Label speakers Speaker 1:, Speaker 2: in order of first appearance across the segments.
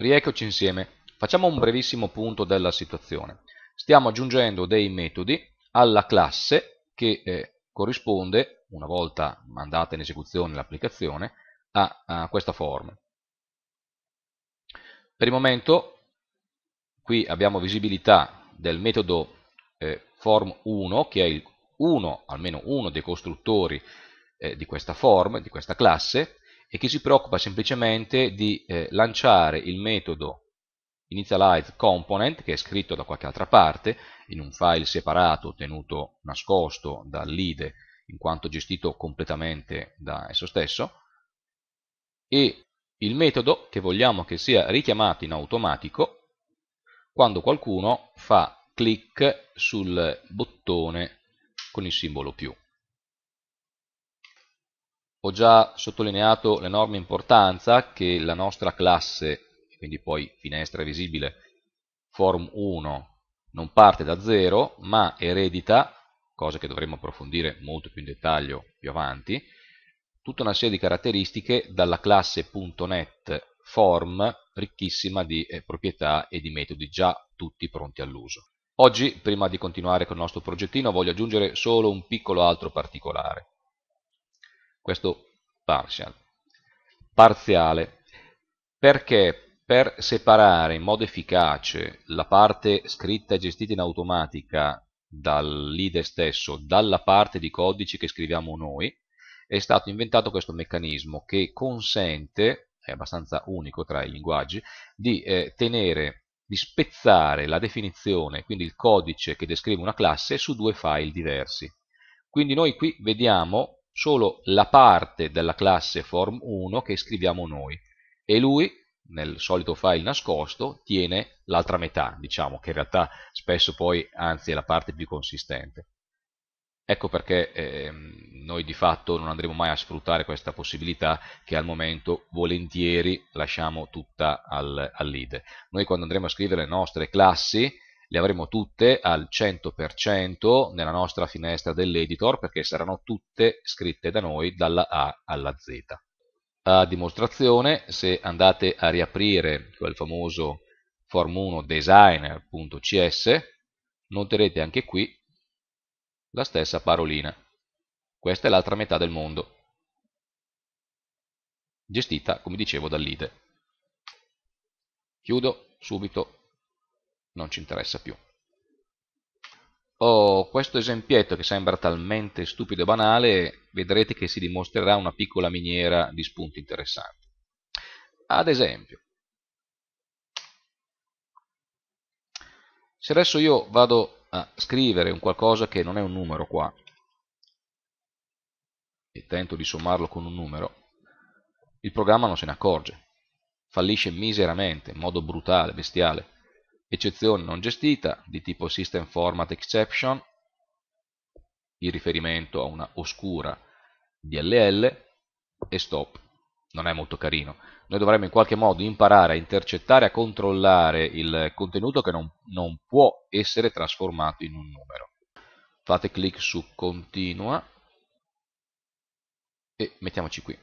Speaker 1: Rieccoci insieme. Facciamo un brevissimo punto della situazione. Stiamo aggiungendo dei metodi alla classe che eh, corrisponde, una volta mandata in esecuzione l'applicazione, a, a questa form. Per il momento qui abbiamo visibilità del metodo eh, form1 che è il uno, almeno uno dei costruttori eh, di questa form, di questa classe e che si preoccupa semplicemente di eh, lanciare il metodo initialize component che è scritto da qualche altra parte in un file separato tenuto nascosto dal dall'ide in quanto gestito completamente da esso stesso e il metodo che vogliamo che sia richiamato in automatico quando qualcuno fa clic sul bottone con il simbolo più. Ho già sottolineato l'enorme importanza che la nostra classe, quindi poi finestra visibile, form 1, non parte da zero, ma eredita, cosa che dovremo approfondire molto più in dettaglio più avanti, tutta una serie di caratteristiche dalla classe.net form ricchissima di eh, proprietà e di metodi già tutti pronti all'uso. Oggi, prima di continuare con il nostro progettino, voglio aggiungere solo un piccolo altro particolare questo partial. Parziale, perché per separare in modo efficace la parte scritta e gestita in automatica dal leader stesso dalla parte di codice che scriviamo noi, è stato inventato questo meccanismo che consente, è abbastanza unico tra i linguaggi, di eh, tenere di spezzare la definizione, quindi il codice che descrive una classe, su due file diversi. Quindi noi qui vediamo solo la parte della classe form1 che scriviamo noi e lui nel solito file nascosto tiene l'altra metà, diciamo, che in realtà spesso poi anzi è la parte più consistente. Ecco perché eh, noi di fatto non andremo mai a sfruttare questa possibilità che al momento volentieri lasciamo tutta al, al lead. Noi quando andremo a scrivere le nostre classi le avremo tutte al 100% nella nostra finestra dell'editor perché saranno tutte scritte da noi dalla A alla Z. A dimostrazione, se andate a riaprire quel famoso form1 designer.cs, noterete anche qui la stessa parolina. Questa è l'altra metà del mondo, gestita, come dicevo, dall'IDE. Chiudo subito non ci interessa più. Oh, questo esempietto che sembra talmente stupido e banale, vedrete che si dimostrerà una piccola miniera di spunti interessanti. Ad esempio, se adesso io vado a scrivere un qualcosa che non è un numero qua, e tento di sommarlo con un numero, il programma non se ne accorge, fallisce miseramente, in modo brutale, bestiale eccezione non gestita di tipo System Format Exception in riferimento a una oscura DLL e stop. Non è molto carino. Noi dovremmo in qualche modo imparare a intercettare, a controllare il contenuto che non, non può essere trasformato in un numero. Fate clic su continua e mettiamoci qui.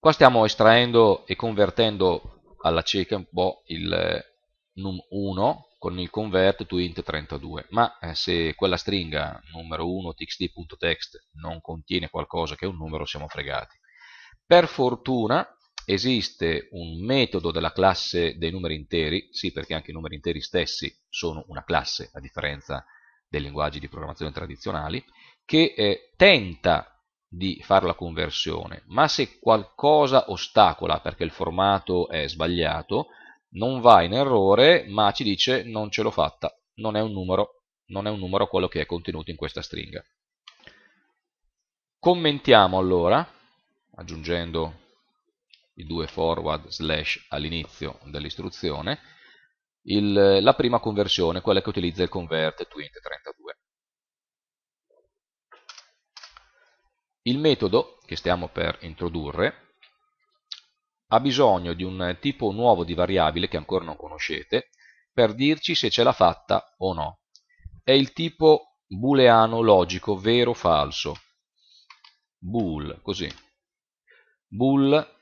Speaker 1: Qua stiamo estraendo e convertendo alla cieca un po' il eh, num1 con il convert to int 32 ma eh, se quella stringa numero 1 txt.text non contiene qualcosa che è un numero siamo fregati per fortuna esiste un metodo della classe dei numeri interi sì perché anche i numeri interi stessi sono una classe a differenza dei linguaggi di programmazione tradizionali che eh, tenta di fare la conversione, ma se qualcosa ostacola perché il formato è sbagliato, non va in errore, ma ci dice non ce l'ho fatta, non è un numero, non è un numero quello che è contenuto in questa stringa. Commentiamo allora, aggiungendo i due forward slash all'inizio dell'istruzione, la prima conversione, quella che utilizza il convert twint32. Il metodo che stiamo per introdurre ha bisogno di un tipo nuovo di variabile che ancora non conoscete per dirci se ce l'ha fatta o no. È il tipo booleano logico, vero o falso. Bool, così. Bool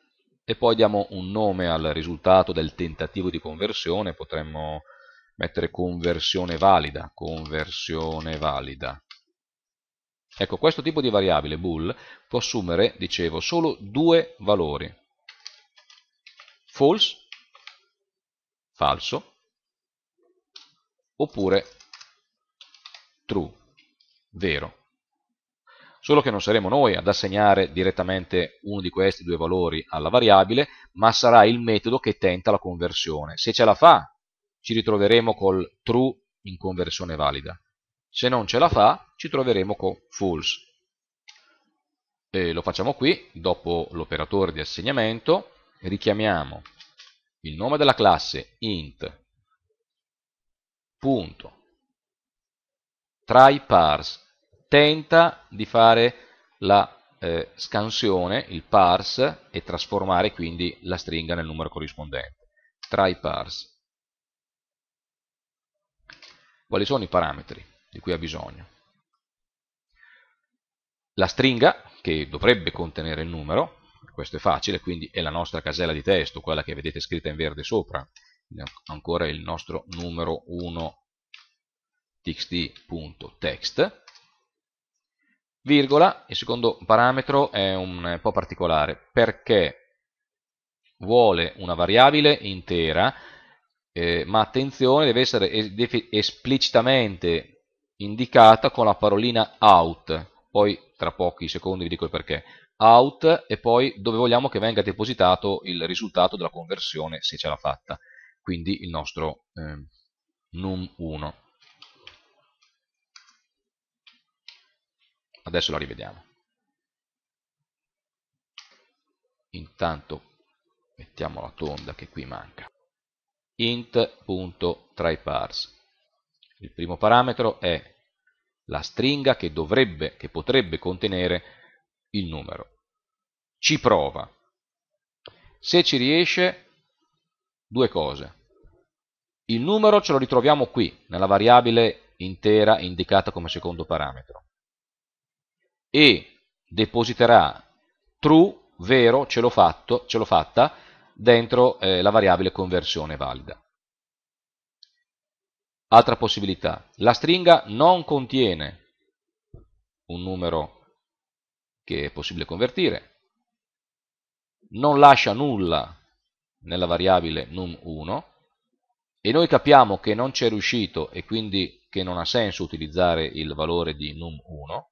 Speaker 1: e poi diamo un nome al risultato del tentativo di conversione, potremmo mettere conversione valida, conversione valida. Ecco, questo tipo di variabile bool può assumere, dicevo, solo due valori. False, falso, oppure true, vero. Solo che non saremo noi ad assegnare direttamente uno di questi due valori alla variabile, ma sarà il metodo che tenta la conversione. Se ce la fa, ci ritroveremo col true in conversione valida. Se non ce la fa, ci troveremo con false. E lo facciamo qui, dopo l'operatore di assegnamento, richiamiamo il nome della classe int punto try parse tenta di fare la eh, scansione, il parse e trasformare quindi la stringa nel numero corrispondente try parse quali sono i parametri? di cui ha bisogno. La stringa, che dovrebbe contenere il numero, questo è facile, quindi è la nostra casella di testo, quella che vedete scritta in verde sopra, ancora il nostro numero 1 txt.text, virgola, il secondo parametro è un po' particolare, perché vuole una variabile intera, eh, ma attenzione, deve essere esplicitamente indicata con la parolina out, poi tra pochi secondi vi dico il perché, out e poi dove vogliamo che venga depositato il risultato della conversione se ce l'ha fatta, quindi il nostro eh, num1. Adesso la rivediamo. Intanto mettiamo la tonda che qui manca. int.tryPars il primo parametro è la stringa che, dovrebbe, che potrebbe contenere il numero. Ci prova. Se ci riesce, due cose. Il numero ce lo ritroviamo qui, nella variabile intera indicata come secondo parametro. E depositerà true, vero, ce l'ho fatta, dentro eh, la variabile conversione valida. Altra possibilità, la stringa non contiene un numero che è possibile convertire, non lascia nulla nella variabile num1 e noi capiamo che non c'è riuscito e quindi che non ha senso utilizzare il valore di num1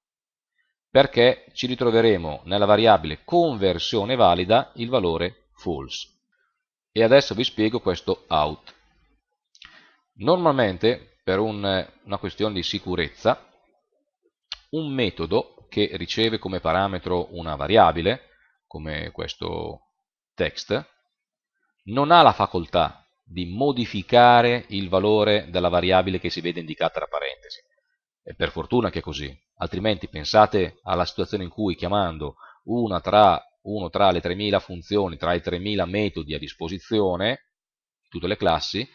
Speaker 1: perché ci ritroveremo nella variabile conversione valida il valore false. E adesso vi spiego questo out. Normalmente, per un, una questione di sicurezza, un metodo che riceve come parametro una variabile, come questo text, non ha la facoltà di modificare il valore della variabile che si vede indicata tra parentesi. E per fortuna che è così, altrimenti pensate alla situazione in cui chiamando una tra, uno tra le 3000 funzioni, tra i 3000 metodi a disposizione, tutte le classi,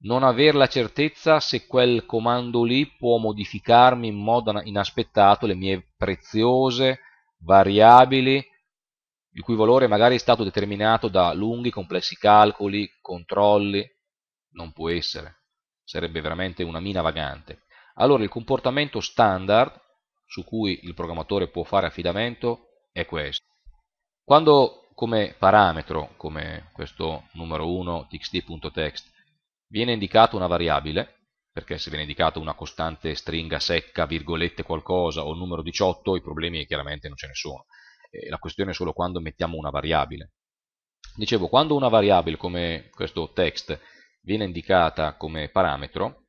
Speaker 1: non aver la certezza se quel comando lì può modificarmi in modo inaspettato le mie preziose variabili il cui valore magari è stato determinato da lunghi complessi calcoli, controlli, non può essere, sarebbe veramente una mina vagante. Allora il comportamento standard su cui il programmatore può fare affidamento è questo. Quando come parametro, come questo numero 1 txt.txt, Viene indicata una variabile, perché se viene indicata una costante stringa secca, virgolette qualcosa o numero 18, i problemi chiaramente non ce ne sono. E la questione è solo quando mettiamo una variabile. Dicevo, quando una variabile come questo text viene indicata come parametro,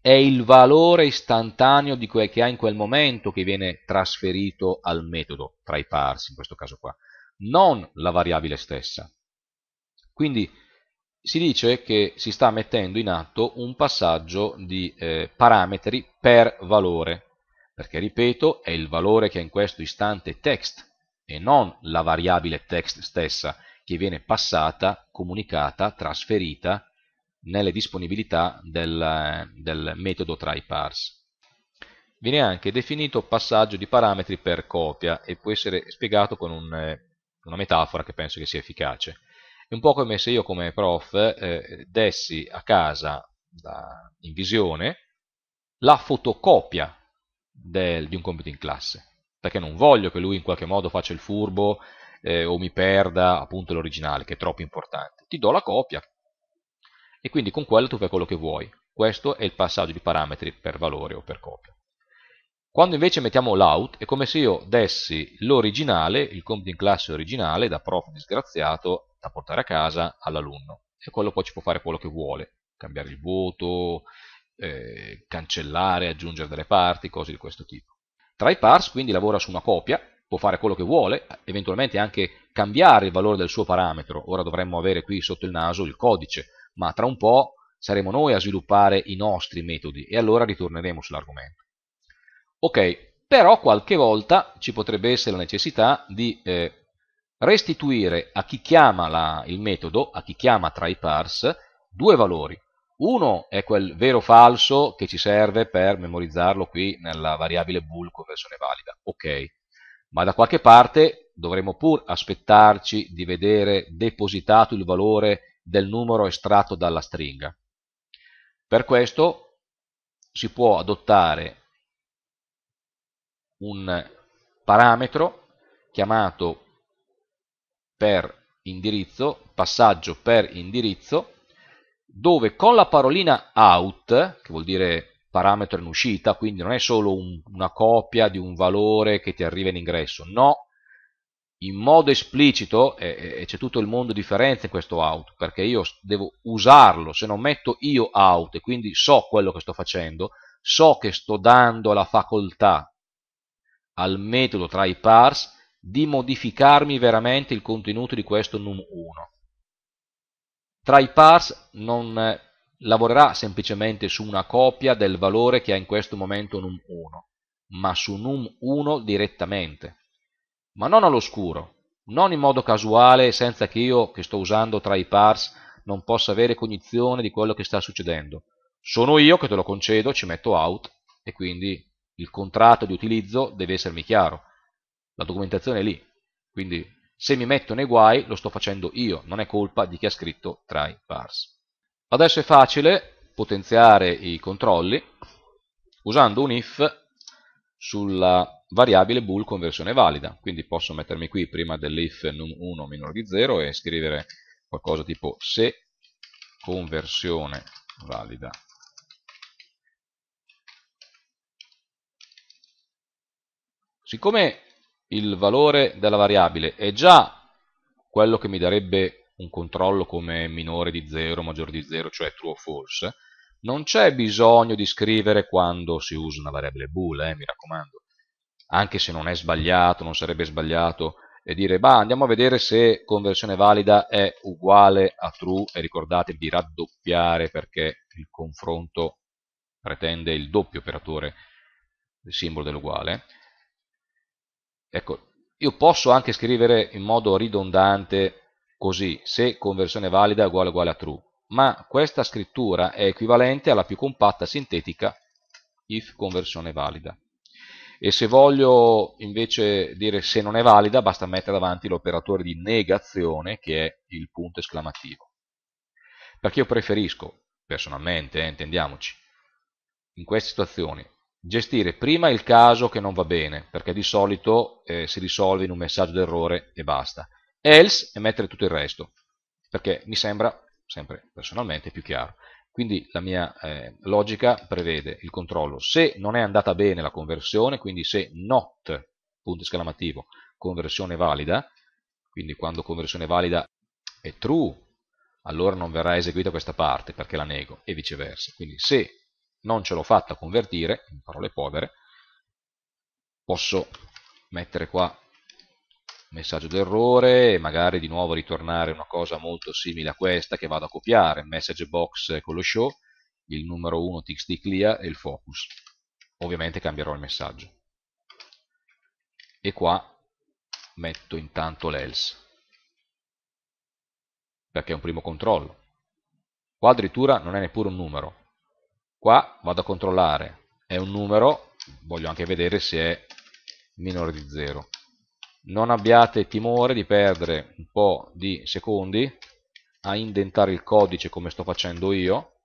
Speaker 1: è il valore istantaneo di quel che ha in quel momento che viene trasferito al metodo, tra i parsi in questo caso qua, non la variabile stessa. Quindi si dice che si sta mettendo in atto un passaggio di eh, parametri per valore, perché ripeto è il valore che è in questo istante text e non la variabile text stessa che viene passata, comunicata, trasferita nelle disponibilità del, del metodo tryParse. Viene anche definito passaggio di parametri per copia e può essere spiegato con un, eh, una metafora che penso che sia efficace. È un po' come se io come prof eh, dessi a casa da, in visione la fotocopia del, di un compito in classe, perché non voglio che lui in qualche modo faccia il furbo eh, o mi perda appunto l'originale, che è troppo importante. Ti do la copia e quindi con quello tu fai quello che vuoi. Questo è il passaggio di parametri per valore o per copia. Quando invece mettiamo l'out è come se io dessi l'originale, il compito in classe originale, da prof disgraziato, da portare a casa all'alunno. E quello poi ci può fare quello che vuole, cambiare il voto, eh, cancellare, aggiungere delle parti, cose di questo tipo. Tra i parse quindi lavora su una copia, può fare quello che vuole, eventualmente anche cambiare il valore del suo parametro. Ora dovremmo avere qui sotto il naso il codice, ma tra un po' saremo noi a sviluppare i nostri metodi e allora ritorneremo sull'argomento. Ok, però qualche volta ci potrebbe essere la necessità di eh, restituire a chi chiama la, il metodo, a chi chiama tra i parse, due valori. Uno è quel vero falso che ci serve per memorizzarlo qui nella variabile bool conversione valida, ok, ma da qualche parte dovremo pur aspettarci di vedere depositato il valore del numero estratto dalla stringa. Per questo si può adottare un parametro chiamato per indirizzo, passaggio per indirizzo, dove con la parolina out, che vuol dire parametro in uscita, quindi non è solo un, una copia di un valore che ti arriva in ingresso, no, in modo esplicito, e, e c'è tutto il mondo di differenza in questo out, perché io devo usarlo, se non metto io out, e quindi so quello che sto facendo, so che sto dando la facoltà al metodo try parse di modificarmi veramente il contenuto di questo num1. Try parse non lavorerà semplicemente su una copia del valore che ha in questo momento num1, ma su num1 direttamente, ma non all'oscuro, non in modo casuale senza che io che sto usando try parse non possa avere cognizione di quello che sta succedendo. Sono io che te lo concedo, ci metto out e quindi il contratto di utilizzo deve essermi chiaro, la documentazione è lì, quindi se mi metto nei guai lo sto facendo io, non è colpa di chi ha scritto try parse. Adesso è facile potenziare i controlli usando un if sulla variabile bool conversione valida, quindi posso mettermi qui prima dell'if num1 minore di 0 e scrivere qualcosa tipo se conversione valida siccome il valore della variabile è già quello che mi darebbe un controllo come minore di 0, maggiore di 0, cioè true o false, non c'è bisogno di scrivere quando si usa una variabile bool, eh, mi raccomando, anche se non è sbagliato, non sarebbe sbagliato e dire bah, andiamo a vedere se conversione valida è uguale a true e ricordate di raddoppiare perché il confronto pretende il doppio operatore il simbolo dell'uguale Ecco, io posso anche scrivere in modo ridondante così, se conversione valida è uguale uguale a true, ma questa scrittura è equivalente alla più compatta sintetica if conversione valida. E se voglio invece dire se non è valida, basta mettere davanti l'operatore di negazione che è il punto esclamativo. Perché io preferisco, personalmente, eh, intendiamoci, in queste situazioni, gestire prima il caso che non va bene, perché di solito eh, si risolve in un messaggio d'errore e basta, else e mettere tutto il resto, perché mi sembra sempre personalmente più chiaro. Quindi la mia eh, logica prevede il controllo se non è andata bene la conversione, quindi se not, punto esclamativo, conversione valida, quindi quando conversione valida è true, allora non verrà eseguita questa parte perché la nego e viceversa. Quindi se non ce l'ho fatta convertire, in parole povere, posso mettere qua messaggio d'errore e magari di nuovo ritornare una cosa molto simile a questa che vado a copiare, message box con lo show, il numero 1 txt clear e il focus. Ovviamente cambierò il messaggio. E qua metto intanto l'else, perché è un primo controllo. Qua addirittura non è neppure un numero, Qua vado a controllare, è un numero, voglio anche vedere se è minore di 0. Non abbiate timore di perdere un po' di secondi a indentare il codice come sto facendo io,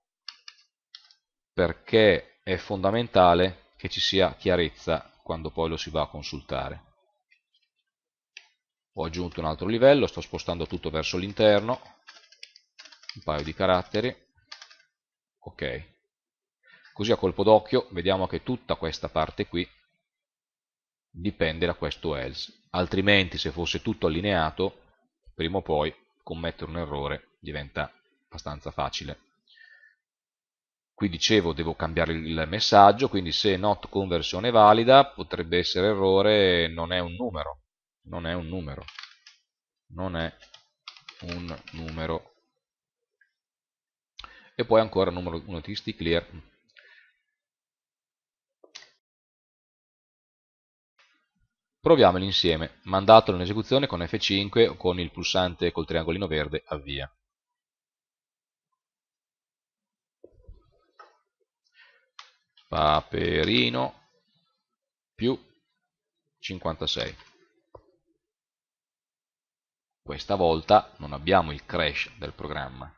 Speaker 1: perché è fondamentale che ci sia chiarezza quando poi lo si va a consultare. Ho aggiunto un altro livello, sto spostando tutto verso l'interno, un paio di caratteri, ok. Così a colpo d'occhio vediamo che tutta questa parte qui dipende da questo else, altrimenti se fosse tutto allineato, prima o poi commettere un errore diventa abbastanza facile. Qui dicevo devo cambiare il messaggio, quindi se not conversione valida potrebbe essere errore, non è un numero, non è un numero, non è un numero. E poi ancora numero 1 txt clear, Proviamolo insieme, mandatelo in esecuzione con F5 o con il pulsante col triangolino verde avvia. Paperino più 56. Questa volta non abbiamo il crash del programma,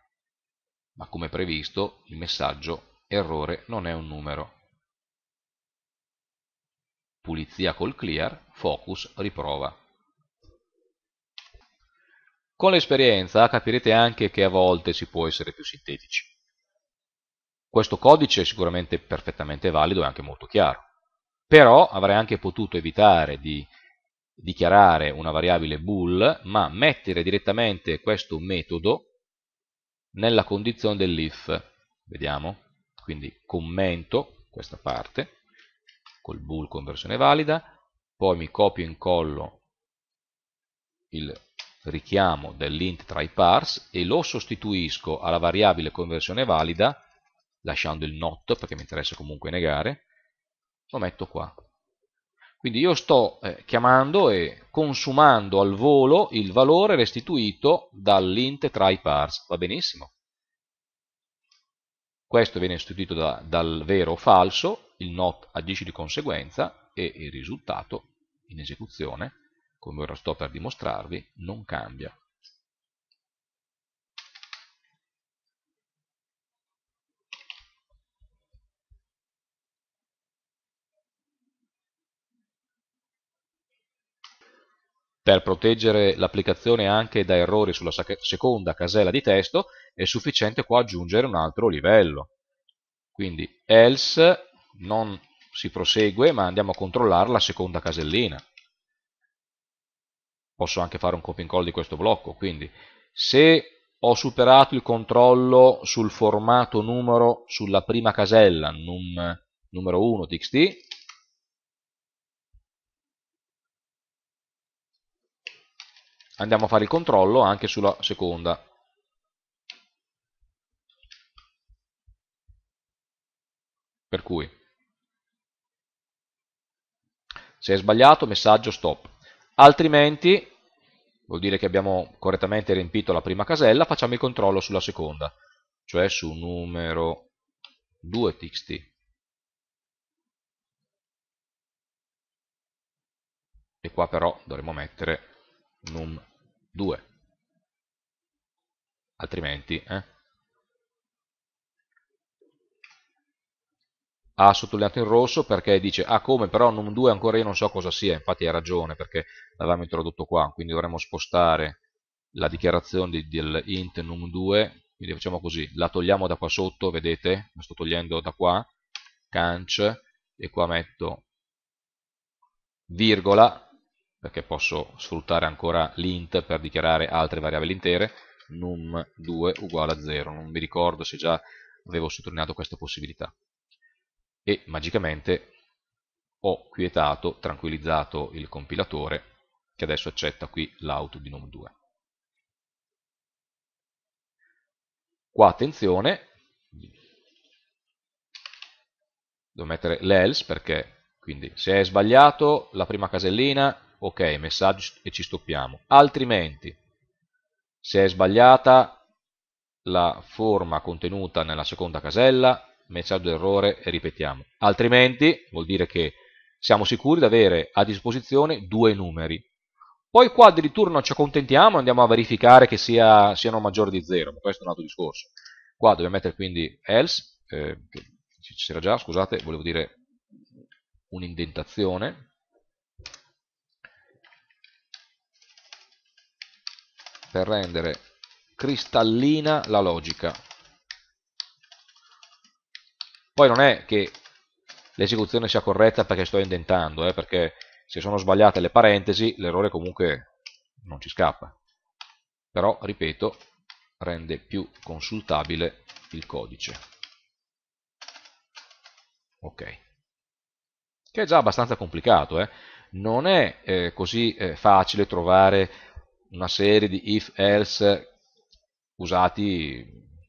Speaker 1: ma come previsto il messaggio errore non è un numero, pulizia col clear, focus, riprova. Con l'esperienza capirete anche che a volte si può essere più sintetici. Questo codice è sicuramente perfettamente valido e anche molto chiaro, però avrei anche potuto evitare di dichiarare una variabile bool, ma mettere direttamente questo metodo nella condizione dell'if. Vediamo, quindi commento questa parte, col bool conversione valida, poi mi copio e incollo il richiamo dell'int tra i parse e lo sostituisco alla variabile conversione valida lasciando il not perché mi interessa comunque negare lo metto qua quindi io sto eh, chiamando e consumando al volo il valore restituito dall'int tra i parse va benissimo questo viene sostituito da, dal vero o falso, il not agisce di conseguenza e il risultato in esecuzione, come ora sto per dimostrarvi, non cambia. Per proteggere l'applicazione anche da errori sulla seconda casella di testo è sufficiente qua aggiungere un altro livello. Quindi else non si prosegue ma andiamo a controllare la seconda casellina. Posso anche fare un copy and call di questo blocco, quindi se ho superato il controllo sul formato numero sulla prima casella, num, numero 1 txt, andiamo a fare il controllo anche sulla seconda per cui se è sbagliato messaggio stop altrimenti vuol dire che abbiamo correttamente riempito la prima casella facciamo il controllo sulla seconda cioè su numero 2 txt e qua però dovremmo mettere num2 altrimenti eh? ha sottolineato in rosso perché dice ah come però num2 ancora io non so cosa sia infatti hai ragione perché l'avevamo introdotto qua quindi dovremmo spostare la dichiarazione del int num2 quindi facciamo così, la togliamo da qua sotto, vedete, la sto togliendo da qua, canc, e qua metto virgola, perché posso sfruttare ancora l'int per dichiarare altre variabili intere, num2 uguale a 0, non mi ricordo se già avevo sottolineato questa possibilità. E magicamente ho quietato, tranquillizzato il compilatore che adesso accetta qui l'out di num2. Qua attenzione, devo mettere l'else perché quindi se è sbagliato la prima casellina ok, messaggio e ci stoppiamo. Altrimenti, se è sbagliata la forma contenuta nella seconda casella, messaggio d'errore e ripetiamo. Altrimenti vuol dire che siamo sicuri di avere a disposizione due numeri. Poi qua addirittura non ci accontentiamo, andiamo a verificare che sia, siano maggiori di 0, ma questo è un altro discorso. Qua dobbiamo mettere quindi else, eh, c'era già, scusate, volevo dire un'indentazione, per rendere cristallina la logica. Poi non è che l'esecuzione sia corretta perché sto indentando, eh, perché se sono sbagliate le parentesi l'errore comunque non ci scappa. Però, ripeto, rende più consultabile il codice. Ok. Che è già abbastanza complicato, eh? non è eh, così eh, facile trovare una serie di if else usati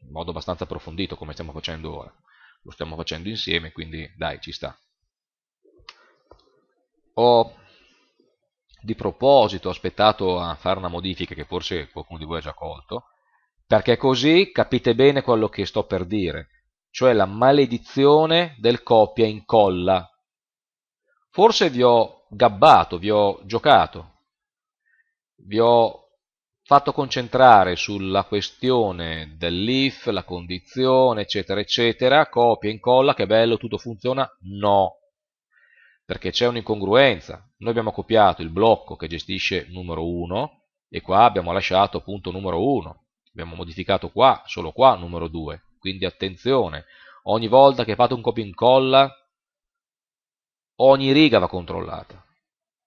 Speaker 1: in modo abbastanza approfondito come stiamo facendo ora lo stiamo facendo insieme quindi dai ci sta ho di proposito aspettato a fare una modifica che forse qualcuno di voi ha già colto perché così capite bene quello che sto per dire cioè la maledizione del copia incolla forse vi ho gabbato vi ho giocato vi ho fatto concentrare sulla questione dell'if, la condizione, eccetera, eccetera, copia, incolla, che bello, tutto funziona, no, perché c'è un'incongruenza. Noi abbiamo copiato il blocco che gestisce numero 1 e qua abbiamo lasciato appunto numero 1, abbiamo modificato qua, solo qua, numero 2, quindi attenzione, ogni volta che fate un copia e incolla, ogni riga va controllata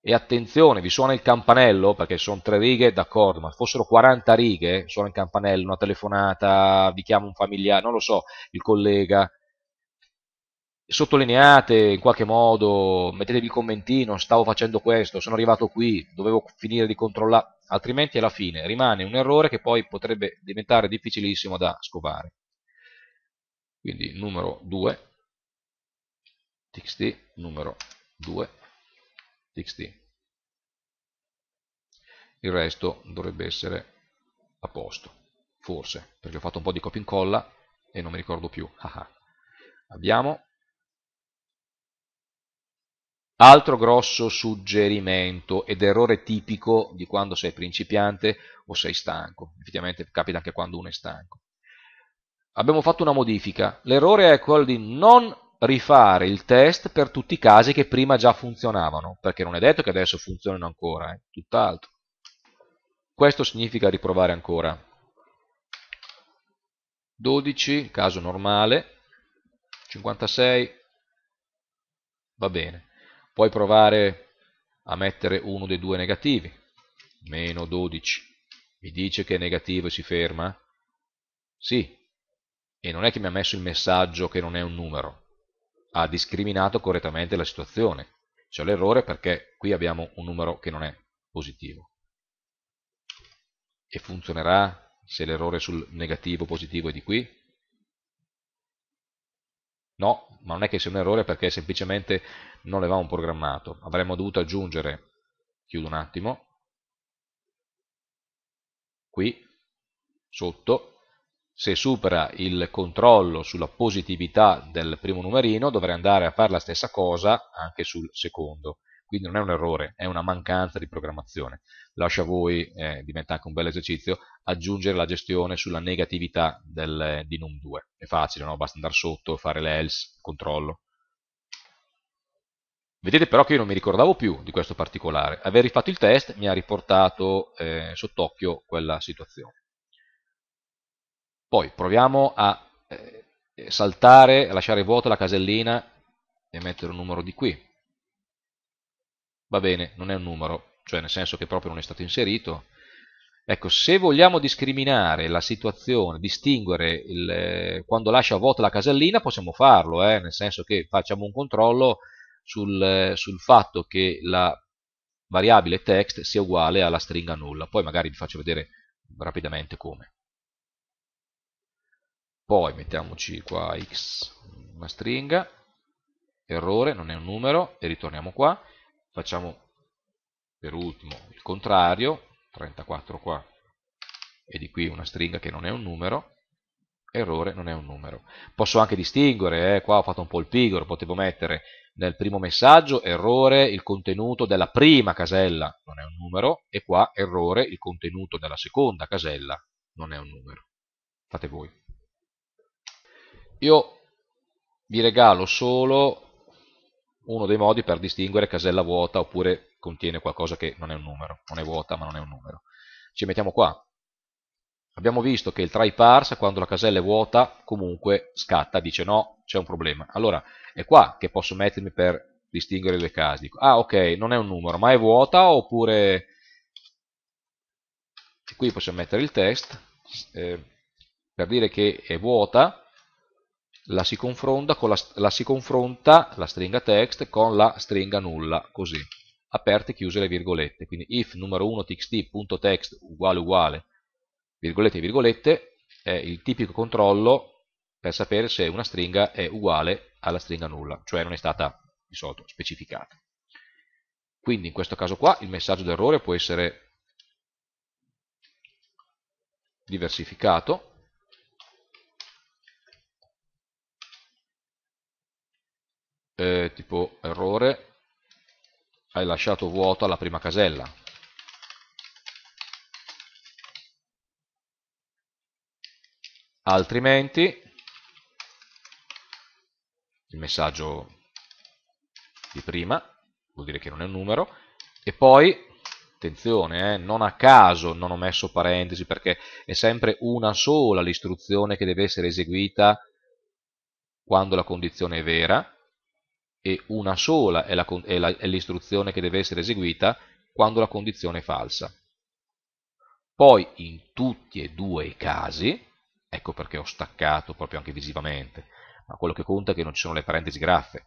Speaker 1: e attenzione, vi suona il campanello, perché sono tre righe, d'accordo, ma fossero 40 righe, suona il campanello, una telefonata, vi chiama un familiare, non lo so, il collega, sottolineate in qualche modo, mettetevi il commentino, stavo facendo questo, sono arrivato qui, dovevo finire di controllare, altrimenti alla fine rimane un errore che poi potrebbe diventare difficilissimo da scovare. Quindi numero 2, txt numero 2, txt. Il resto dovrebbe essere a posto, forse, perché ho fatto un po' di copia e incolla e non mi ricordo più. Ah, ah. Abbiamo Altro grosso suggerimento ed errore tipico di quando sei principiante o sei stanco. Effettivamente capita anche quando uno è stanco. Abbiamo fatto una modifica. L'errore è quello di non rifare il test per tutti i casi che prima già funzionavano, perché non è detto che adesso funzionino ancora, eh? tutt'altro. Questo significa riprovare ancora 12, caso normale, 56, va bene. Puoi provare a mettere uno dei due negativi, meno 12. Mi dice che è negativo e si ferma? Sì, e non è che mi ha messo il messaggio che non è un numero, ha discriminato correttamente la situazione. C'è l'errore perché qui abbiamo un numero che non è positivo. E funzionerà se l'errore sul negativo positivo è di qui? No, ma non è che sia un errore perché semplicemente non l'avevamo programmato. Avremmo dovuto aggiungere, chiudo un attimo, qui, sotto, se supera il controllo sulla positività del primo numerino dovrei andare a fare la stessa cosa anche sul secondo quindi non è un errore, è una mancanza di programmazione lascio a voi, eh, diventa anche un bel esercizio aggiungere la gestione sulla negatività del, di num2 è facile, no? basta andare sotto, fare l'else, controllo Vedete però che io non mi ricordavo più di questo particolare. Aver rifatto il test mi ha riportato eh, sott'occhio quella situazione. Poi proviamo a eh, saltare, a lasciare vuota la casellina e mettere un numero di qui. Va bene, non è un numero, cioè nel senso che proprio non è stato inserito. Ecco, se vogliamo discriminare la situazione, distinguere il, eh, quando lascia vuota la casellina, possiamo farlo, eh, nel senso che facciamo un controllo sul, eh, sul fatto che la variabile text sia uguale alla stringa nulla. Poi magari vi faccio vedere rapidamente come poi mettiamoci qua x una stringa errore non è un numero e ritorniamo qua facciamo per ultimo il contrario 34 qua e di qui una stringa che non è un numero errore non è un numero posso anche distinguere eh, qua ho fatto un po' il pigro potevo mettere nel primo messaggio errore il contenuto della prima casella non è un numero e qua errore il contenuto della seconda casella non è un numero fate voi io vi regalo solo uno dei modi per distinguere casella vuota oppure contiene qualcosa che non è un numero, non è vuota ma non è un numero. Ci mettiamo qua. Abbiamo visto che il try parse quando la casella è vuota comunque scatta, dice no, c'è un problema. Allora è qua che posso mettermi per distinguere i due casi. Dico, ah ok, non è un numero ma è vuota oppure... E qui possiamo mettere il test eh, per dire che è vuota la si confronta con la, la, confronta, la stringa text con la stringa nulla, così, aperte e chiuse le virgolette, quindi if numero 1 txt.text uguale uguale, virgolette e virgolette, è il tipico controllo per sapere se una stringa è uguale alla stringa nulla, cioè non è stata di solito specificata. Quindi in questo caso qua il messaggio d'errore può essere diversificato eh, tipo errore, hai lasciato vuoto alla prima casella. Altrimenti, il messaggio di prima, vuol dire che non è un numero, e poi, attenzione, eh, non a caso non ho messo parentesi perché è sempre una sola l'istruzione che deve essere eseguita quando la condizione è vera, e una sola è, la, è, la, è l'istruzione che deve essere eseguita quando la condizione è falsa. Poi in tutti e due i casi, ecco perché ho staccato proprio anche visivamente, ma quello che conta è che non ci sono le parentesi graffe,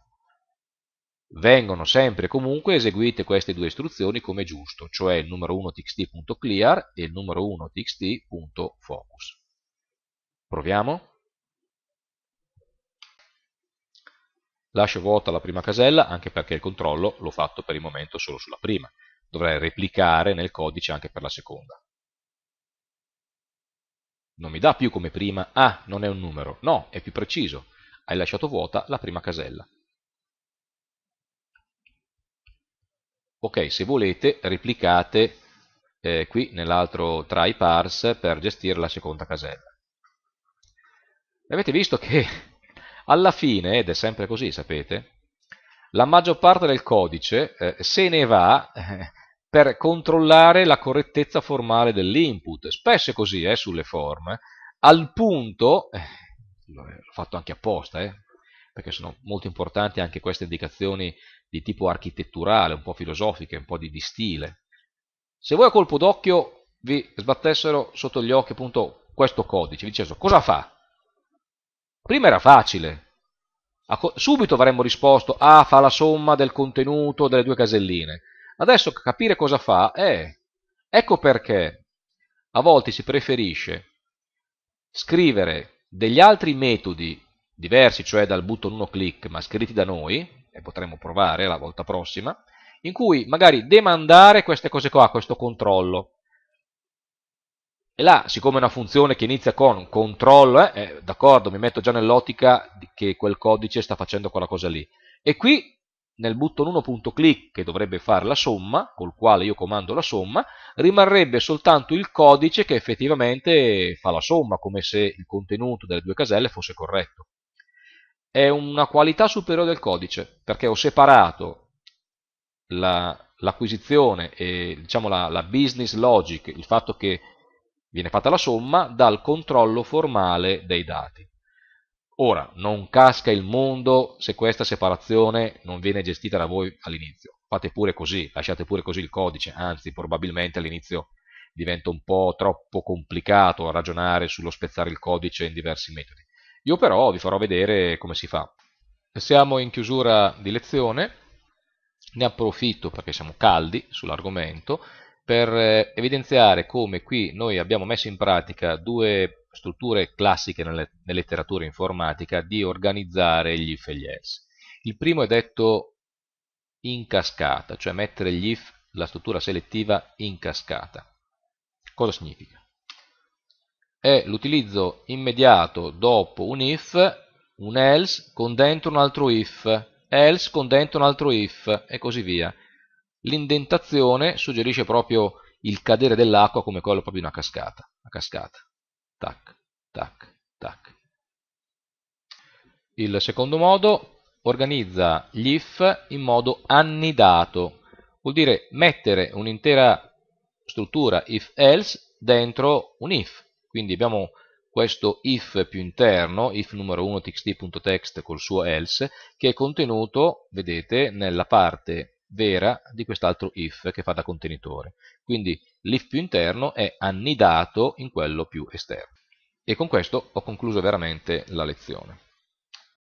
Speaker 1: vengono sempre e comunque eseguite queste due istruzioni come giusto, cioè il numero 1 txt.clear e il numero 1 txt.focus. Proviamo. Lascio vuota la prima casella anche perché il controllo l'ho fatto per il momento solo sulla prima. Dovrei replicare nel codice anche per la seconda. Non mi dà più come prima, ah, non è un numero. No, è più preciso. Hai lasciato vuota la prima casella. Ok, se volete replicate eh, qui nell'altro try parse per gestire la seconda casella. Avete visto che alla fine, ed è sempre così, sapete, la maggior parte del codice eh, se ne va eh, per controllare la correttezza formale dell'input. Spesso è così eh, sulle forme, al punto, eh, l'ho fatto anche apposta, eh, perché sono molto importanti anche queste indicazioni di tipo architetturale, un po' filosofiche, un po' di, di stile. Se voi a colpo d'occhio vi sbattessero sotto gli occhi appunto questo codice, vi dicessero cosa fa? Prima era facile. Subito avremmo risposto, ah, fa la somma del contenuto delle due caselline. Adesso capire cosa fa è... Ecco perché a volte si preferisce scrivere degli altri metodi diversi, cioè dal button 1 click, ma scritti da noi, e potremmo provare la volta prossima, in cui magari demandare queste cose qua, questo controllo. E là, siccome è una funzione che inizia con control, eh, eh d'accordo, mi metto già nell'ottica che quel codice sta facendo quella cosa lì. E qui, nel button 1.click, che dovrebbe fare la somma, col quale io comando la somma, rimarrebbe soltanto il codice che effettivamente fa la somma, come se il contenuto delle due caselle fosse corretto. È una qualità superiore del codice, perché ho separato la, l'acquisizione e diciamo, la, la business logic, il fatto che viene fatta la somma dal controllo formale dei dati. Ora, non casca il mondo se questa separazione non viene gestita da voi all'inizio. Fate pure così, lasciate pure così il codice, anzi probabilmente all'inizio diventa un po' troppo complicato ragionare sullo spezzare il codice in diversi metodi. Io però vi farò vedere come si fa. Siamo in chiusura di lezione, ne approfitto perché siamo caldi sull'argomento per eh, evidenziare come qui noi abbiamo messo in pratica due strutture classiche nella letteratura informatica di organizzare gli if e gli else. Il primo è detto in cascata, cioè mettere gli if, la struttura selettiva, in cascata. Cosa significa? È l'utilizzo immediato dopo un if, un else con dentro un altro if, else con dentro un altro if e così via L'indentazione suggerisce proprio il cadere dell'acqua come quello proprio di una cascata, una cascata. Tac, tac, tac. Il secondo modo organizza gli if in modo annidato, vuol dire mettere un'intera struttura if else dentro un if. Quindi abbiamo questo if più interno, if numero 1 txt.text col suo else, che è contenuto, vedete, nella parte vera di quest'altro if che fa da contenitore. Quindi l'if più interno è annidato in quello più esterno. E con questo ho concluso veramente la lezione.